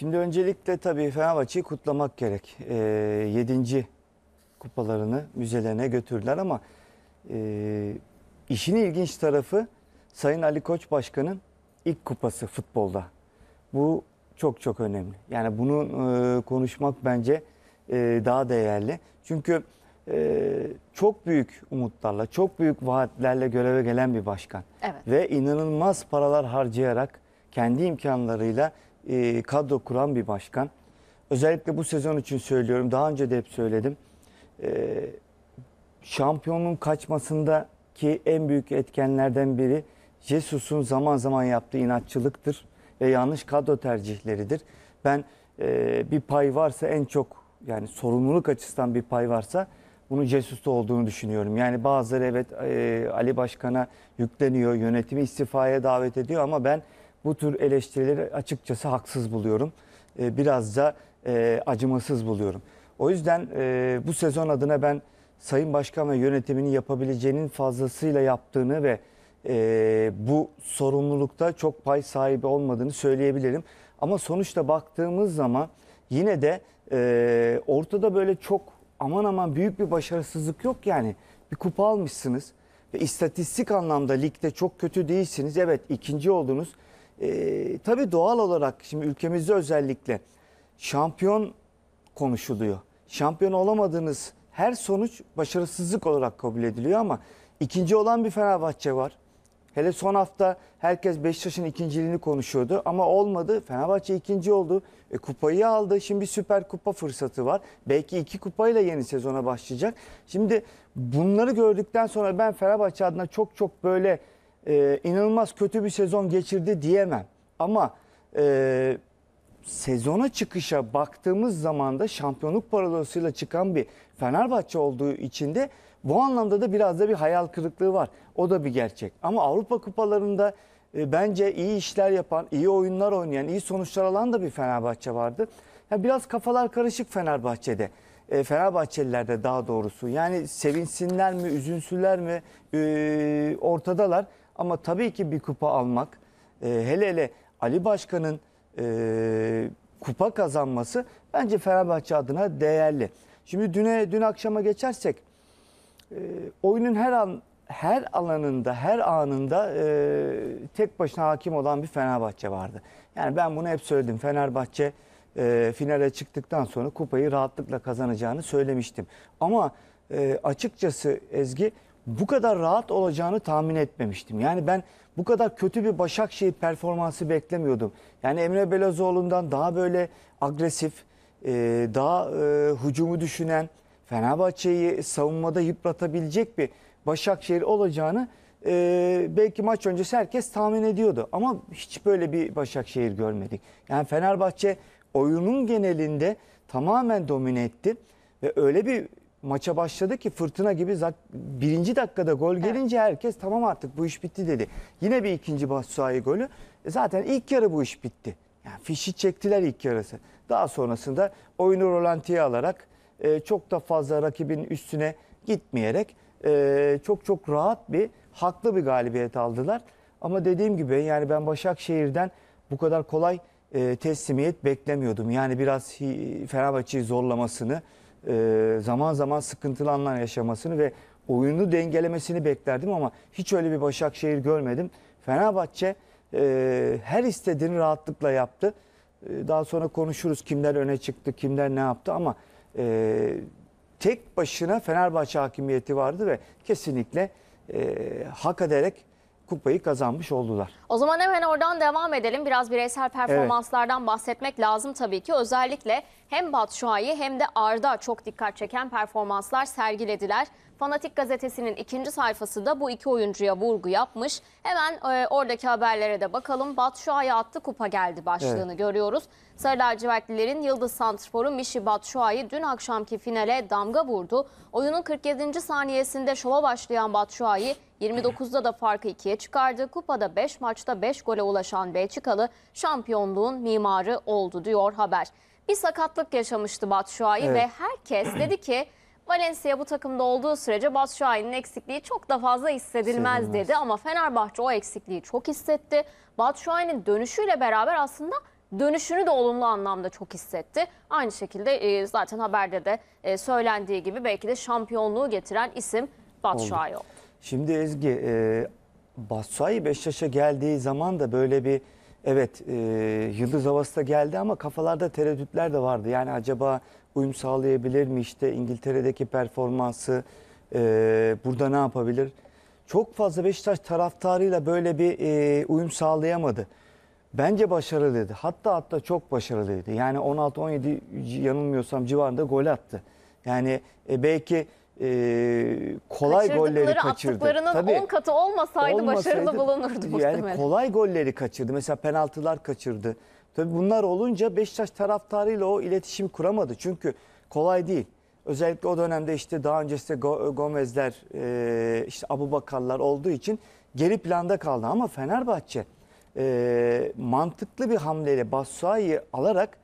Şimdi öncelikle tabii Fenerbahçe'yi kutlamak gerek. E, ee, 7. kupalarını müzelerine götürdüler ama e, işin ilginç tarafı Sayın Ali Koç Başkan'ın ilk kupası futbolda. Bu çok çok önemli. Yani bunu e, konuşmak bence e, daha değerli. Çünkü e, çok büyük umutlarla, çok büyük vaatlerle göreve gelen bir başkan. Evet. Ve inanılmaz paralar harcayarak kendi imkanlarıyla e, kadro kuran bir başkan. Özellikle bu sezon için söylüyorum. Daha önce de hep söyledim. E, şampiyonluğun kaçmasındaki en büyük etkenlerden biri Jesus'un zaman zaman yaptığı inatçılıktır ve yanlış kadro tercihleridir. Ben e, bir pay varsa en çok yani sorumluluk açısından bir pay varsa bunun Jesus'ta olduğunu düşünüyorum. Yani bazıları evet e, Ali Başkan'a yükleniyor, yönetimi istifaya davet ediyor ama ben bu tür eleştirileri açıkçası haksız buluyorum. Ee, biraz da e, acımasız buluyorum. O yüzden e, bu sezon adına ben Sayın Başkan ve yönetiminin yapabileceğinin fazlasıyla yaptığını ve e, bu sorumlulukta çok pay sahibi olmadığını söyleyebilirim. Ama sonuçta baktığımız zaman yine de ortada böyle çok aman aman büyük bir başarısızlık yok yani. Bir kupa almışsınız ve istatistik anlamda ligde çok kötü değilsiniz. Evet ikinci oldunuz. E, tabii doğal olarak şimdi ülkemizde özellikle şampiyon konuşuluyor. Şampiyon olamadığınız her sonuç başarısızlık olarak kabul ediliyor ama ikinci olan bir Fenerbahçe var. Hele son hafta herkes Beşiktaş'ın ikinciliğini konuşuyordu ama olmadı. Fenerbahçe ikinci oldu. E, kupayı aldı. Şimdi süper kupa fırsatı var. Belki iki kupayla yeni sezona başlayacak. Şimdi bunları gördükten sonra ben Fenerbahçe adına çok çok böyle e, inanılmaz kötü bir sezon geçirdi diyemem. Ama e, sezona çıkışa baktığımız zaman da şampiyonluk paralosuyla çıkan bir Fenerbahçe olduğu için de bu anlamda da biraz da bir hayal kırıklığı var. O da bir gerçek. Ama Avrupa kupalarında e, bence iyi işler yapan, iyi oyunlar oynayan, iyi sonuçlar alan da bir Fenerbahçe vardı. Yani biraz kafalar karışık Fenerbahçe'de. E, Fenerbahçelilerde daha doğrusu. Yani sevinsinler mi, üzünsüler mi e, ortadalar. Ama tabii ki bir kupa almak e, hele hele Ali Başkan'ın e, kupa kazanması bence Fenerbahçe adına değerli. Şimdi düne dün akşama geçersek e, oyunun her an her alanında, her anında e, tek başına hakim olan bir Fenerbahçe vardı. Yani ben bunu hep söyledim. Fenerbahçe e, finale çıktıktan sonra kupayı rahatlıkla kazanacağını söylemiştim. Ama e, açıkçası Ezgi bu kadar rahat olacağını tahmin etmemiştim. Yani ben bu kadar kötü bir Başakşehir performansı beklemiyordum. Yani Emre Belözoğlu'ndan daha böyle agresif, e, daha e, hücumu düşünen, Fenerbahçe'yi savunmada yıpratabilecek bir Başakşehir olacağını e, belki maç öncesi herkes tahmin ediyordu. Ama hiç böyle bir Başakşehir görmedik. Yani Fenerbahçe oyunun genelinde tamamen domine etti ve öyle bir maça başladı ki fırtına gibi birinci dakikada gol gelince evet. herkes tamam artık bu iş bitti dedi. Yine bir ikinci Basuayi golü. E zaten ilk yarı bu iş bitti. Yani fişi çektiler ilk yarısı. Daha sonrasında oyunu rolantiye alarak e, çok da fazla rakibin üstüne gitmeyerek e, çok çok rahat bir haklı bir galibiyet aldılar. Ama dediğim gibi yani ben Başakşehir'den bu kadar kolay e, teslimiyet beklemiyordum. Yani biraz Fenerbahçe'yi zorlamasını e, zaman zaman sıkıntılı anlar yaşamasını ve oyunu dengelemesini beklerdim ama hiç öyle bir Başakşehir görmedim. Fenerbahçe e, her istediğini rahatlıkla yaptı. E, daha sonra konuşuruz kimler öne çıktı, kimler ne yaptı ama e, tek başına Fenerbahçe hakimiyeti vardı ve kesinlikle e, hak ederek kupayı kazanmış oldular. O zaman hemen oradan devam edelim. Biraz bireysel performanslardan evet. bahsetmek lazım tabii ki. Özellikle hem Batshuayi hem de Arda çok dikkat çeken performanslar sergilediler. Fanatik gazetesinin ikinci sayfası da bu iki oyuncuya vurgu yapmış. Hemen e, oradaki haberlere de bakalım. Batshuayi attı kupa geldi başlığını evet. görüyoruz. Sarı lacivertlilerin yıldız santrforu Mişi Batshuayi dün akşamki finale damga vurdu. Oyunun 47. saniyesinde şova başlayan Batshuayi 29'da da farkı ikiye çıkardı. Kupada 5 maçta 5 gole ulaşan Belçikalı şampiyonluğun mimarı oldu diyor haber bir sakatlık yaşamıştı Batshuayi evet. ve herkes dedi ki Valencia bu takımda olduğu sürece Batshuayi'nin eksikliği çok da fazla hissedilmez Sevinmez. dedi ama Fenerbahçe o eksikliği çok hissetti. Batshuayi'nin dönüşüyle beraber aslında dönüşünü de olumlu anlamda çok hissetti. Aynı şekilde e, zaten haberde de e, söylendiği gibi belki de şampiyonluğu getiren isim Batshuayi oldu. oldu. Şimdi Ezgi, e, Batshuayi 5 yaşa geldiği zaman da böyle bir Evet, e, yıldız havası da geldi ama kafalarda tereddütler de vardı. Yani acaba uyum sağlayabilir mi işte İngiltere'deki performansı e, burada ne yapabilir? Çok fazla Beşiktaş taraftarıyla böyle bir e, uyum sağlayamadı. Bence başarılıydı. Hatta hatta çok başarılıydı. Yani 16-17 yanılmıyorsam civarında gol attı. Yani e, belki e, kolay golleri kaçırdı. attıklarının Tabii, 10 katı olmasaydı, olmasaydı başarılı bulunurdu muhtemelen. Yani kolay golleri kaçırdı. Mesela penaltılar kaçırdı. Tabii bunlar olunca Beşiktaş taraftarıyla o iletişim kuramadı. Çünkü kolay değil. Özellikle o dönemde işte daha öncesinde Gomez'ler, e, işte Abu Bakarlar olduğu için geri planda kaldı. Ama Fenerbahçe e, mantıklı bir hamleyle Bassuay'ı alarak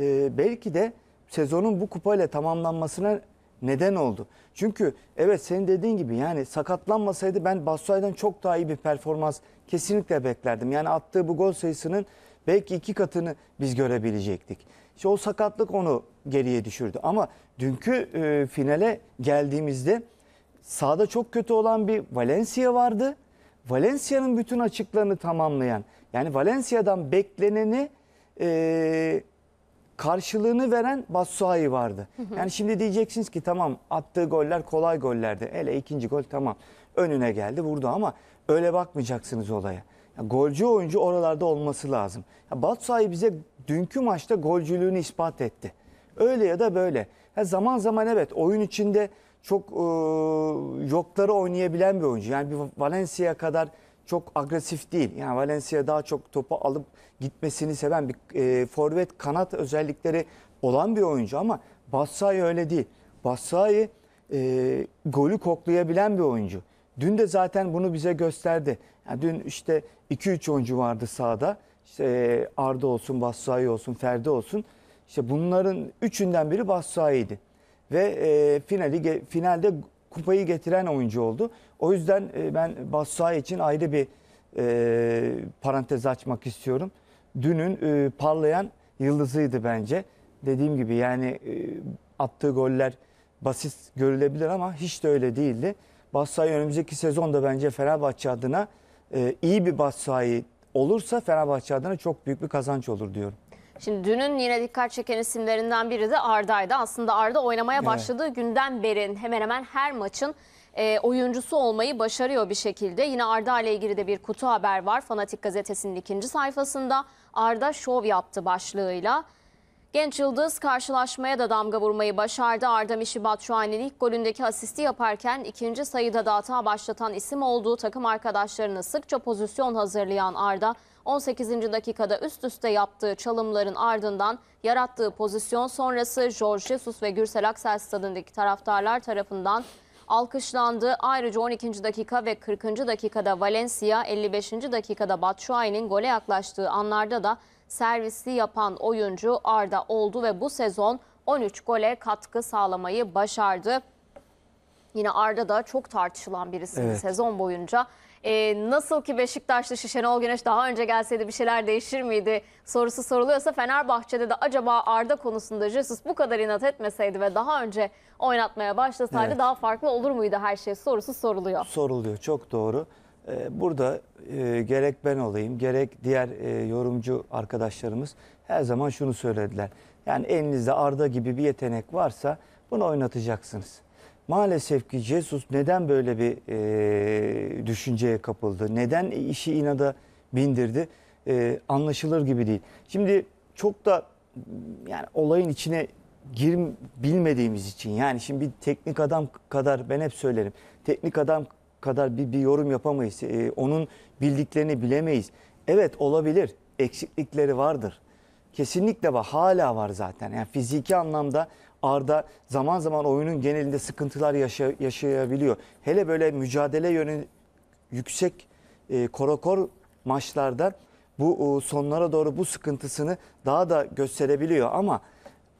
e, belki de sezonun bu kupayla tamamlanmasına neden oldu. Çünkü evet senin dediğin gibi yani sakatlanmasaydı ben Batshuayi'den çok daha iyi bir performans kesinlikle beklerdim. Yani attığı bu gol sayısının belki iki katını biz görebilecektik. İşte o sakatlık onu geriye düşürdü. Ama dünkü e, finale geldiğimizde sahada çok kötü olan bir Valencia vardı. Valencia'nın bütün açıklarını tamamlayan yani Valencia'dan bekleneni e, karşılığını veren Batshuayi vardı. Yani şimdi diyeceksiniz ki tamam attığı goller kolay gollerdi. Hele ikinci gol tamam önüne geldi vurdu ama öyle bakmayacaksınız olaya. Ya, golcü oyuncu oralarda olması lazım. Ya, Batshuayi bize dünkü maçta golcülüğünü ispat etti. Öyle ya da böyle. Ya, zaman zaman evet oyun içinde çok e, yokları oynayabilen bir oyuncu. Yani bir Valencia kadar çok agresif değil. Yani Valencia daha çok topu alıp gitmesini seven bir e, forvet kanat özellikleri olan bir oyuncu ama Batshuayi öyle değil. Batshuayi e, golü koklayabilen bir oyuncu. Dün de zaten bunu bize gösterdi. Yani dün işte 2-3 oyuncu vardı sahada. İşte e, Arda olsun, Batshuayi olsun, Ferdi olsun. İşte bunların üçünden biri Batshuayi'ydi. Ve e, finali finalde kupayı getiren oyuncu oldu. O yüzden e, ben Batshuayi için ayrı bir e, parantez açmak istiyorum. Dünün e, parlayan yıldızıydı bence. Dediğim gibi yani e, attığı goller basit görülebilir ama hiç de öyle değildi. Batshuayi önümüzdeki sezonda bence Fenerbahçe adına e, iyi bir Batshuayi olursa Fenerbahçe adına çok büyük bir kazanç olur diyorum. Şimdi dünün yine dikkat çeken isimlerinden biri de Arda'ydı. Aslında Arda oynamaya evet. başladığı günden beri hemen hemen her maçın e, oyuncusu olmayı başarıyor bir şekilde. Yine Arda ile ilgili de bir kutu haber var Fanatik gazetesinin ikinci sayfasında. Arda şov yaptı başlığıyla. Genç Yıldız karşılaşmaya da damga vurmayı başardı. Arda Mişi Batshuayi'nin ilk golündeki asisti yaparken ikinci sayıda da hata başlatan isim olduğu takım arkadaşlarını sıkça pozisyon hazırlayan Arda 18. dakikada üst üste yaptığı çalımların ardından yarattığı pozisyon sonrası George Jesus ve Gürsel Aksel stadındaki taraftarlar tarafından alkışlandı. Ayrıca 12. dakika ve 40. dakikada Valencia, 55. dakikada Batshuayi'nin gole yaklaştığı anlarda da servisi yapan oyuncu Arda oldu ve bu sezon 13 gole katkı sağlamayı başardı. Yine Arda da çok tartışılan birisi evet. sezon boyunca. E, nasıl ki Beşiktaşlı Şenol Güneş daha önce gelseydi bir şeyler değişir miydi sorusu soruluyorsa Fenerbahçe'de de acaba Arda konusunda Jesus bu kadar inat etmeseydi ve daha önce oynatmaya başlasaydı evet. daha farklı olur muydu her şey sorusu soruluyor. Soruluyor çok doğru. Ee, burada e, gerek ben olayım gerek diğer e, yorumcu arkadaşlarımız her zaman şunu söylediler. Yani elinizde Arda gibi bir yetenek varsa bunu oynatacaksınız. Maalesef ki Jesus neden böyle bir e, düşünceye kapıldı? Neden işi inada bindirdi? E, anlaşılır gibi değil. Şimdi çok da yani olayın içine gir bilmediğimiz için yani şimdi bir teknik adam kadar ben hep söylerim. Teknik adam kadar bir, bir yorum yapamayız. E, onun bildiklerini bilemeyiz. Evet olabilir. Eksiklikleri vardır. Kesinlikle var. Hala var zaten. Yani fiziki anlamda Arda zaman zaman oyunun genelinde sıkıntılar yaşa, yaşayabiliyor. Hele böyle mücadele yönü yüksek e, korakor maçlarda bu e, sonlara doğru bu sıkıntısını daha da gösterebiliyor. Ama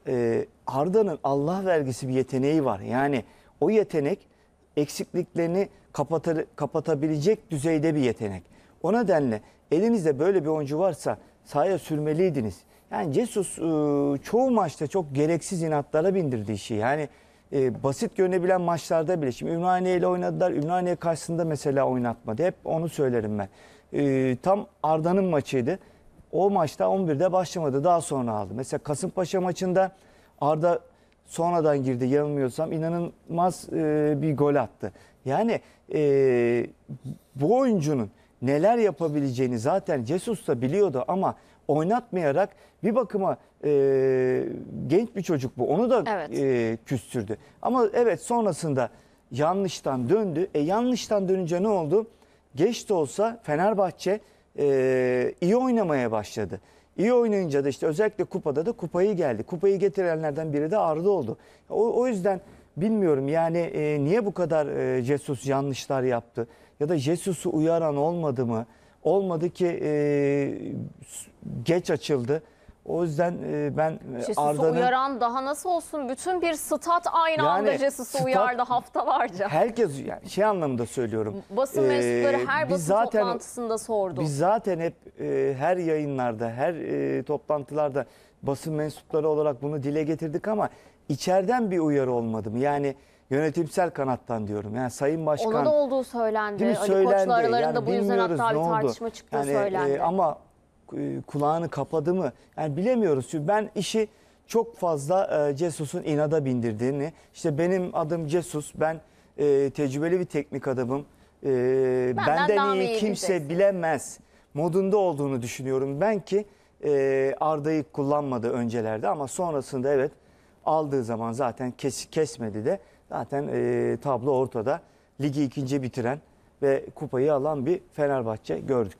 e, Arda'nın Allah vergisi bir yeteneği var. Yani o yetenek eksikliklerini kapatır, kapatabilecek düzeyde bir yetenek. O nedenle elinizde böyle bir oyuncu varsa sahaya sürmeliydiniz. Yani Jesus e, çoğu maçta çok gereksiz inatlara bindirdi işi. Şey. Yani e, basit görünebilen maçlarda bile. Şimdi Ümraniye ile oynadılar. Ümraniye karşısında mesela oynatmadı. Hep onu söylerim ben. E, tam Arda'nın maçıydı. O maçta 11'de başlamadı. Daha sonra aldı. Mesela Kasımpaşa maçında Arda sonradan girdi yanılmıyorsam. inanılmaz bir gol attı. Yani bu oyuncunun neler yapabileceğini zaten Jesus da biliyordu ama oynatmayarak bir bakıma e, genç bir çocuk bu. Onu da Evet. e, küstürdü. Ama evet sonrasında yanlıştan döndü. E yanlıştan dönünce ne oldu? Geç de olsa Fenerbahçe e, iyi oynamaya başladı. İyi oynayınca da işte özellikle kupada da kupayı geldi. Kupayı getirenlerden biri de Arda oldu. O, o yüzden bilmiyorum yani e, niye bu kadar e, Jesus yanlışlar yaptı? Ya da Jesus'u uyaran olmadı mı? Olmadı ki e, geç açıldı. O yüzden e, ben e, Jesus'u Arda'nın... uyaran daha nasıl olsun? Bütün bir stat aynı yani, anda Jesus'u uyardı haftalarca. Herkes yani şey anlamında söylüyorum. Basın e, mensupları e, her basın zaten, toplantısında sordu. Biz zaten hep e, her yayınlarda, her e, toplantılarda basın mensupları olarak bunu dile getirdik ama içeriden bir uyarı olmadı mı? Yani yönetimsel kanattan diyorum. Yani Sayın Başkan. Ona da olduğu söylendi. Değil mi? Ali söylendi. Koç'la aralarında yani bu yüzden hatta bir tartışma oldu. çıktı yani, e, söylendi. E, ama e, kulağını kapadı mı? Yani bilemiyoruz. Çünkü ben işi çok fazla e, Cesus'un inada bindirdiğini, İşte benim adım Cesus, ben e, tecrübeli bir teknik adamım, e, benden, benden iyi, kimse bileceksin. bilemez modunda olduğunu düşünüyorum. Ben ki e, Arda'yı kullanmadı öncelerde ama sonrasında evet aldığı zaman zaten kes, kesmedi de zaten e, tablo ortada. Ligi ikinci bitiren ve kupayı alan bir Fenerbahçe gördük.